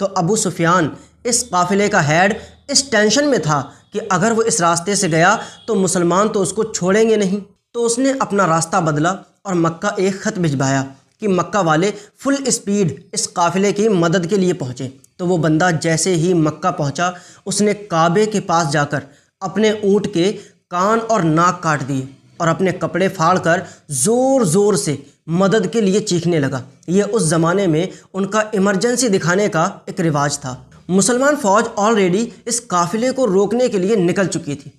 तो अबू सुफियान इस काफ़िले का हेड इस टेंशन में था कि अगर वो इस रास्ते से गया तो मुसलमान तो उसको छोड़ेंगे नहीं तो उसने अपना रास्ता बदला और मक्का एक ख़त भिजवाया कि मक्का वाले फुल स्पीड इस काफ़िले की मदद के लिए पहुँचे तो वो बंदा जैसे ही मक्का पहुँचा उसने काबे के पास जाकर अपने ऊँट के कान और नाक काट दिए और अपने कपड़े फाड़कर ज़ोर ज़ोर से मदद के लिए चीखने लगा यह उस ज़माने में उनका इमरजेंसी दिखाने का एक रिवाज था मुसलमान फ़ौज ऑलरेडी इस काफ़िले को रोकने के लिए निकल चुकी थी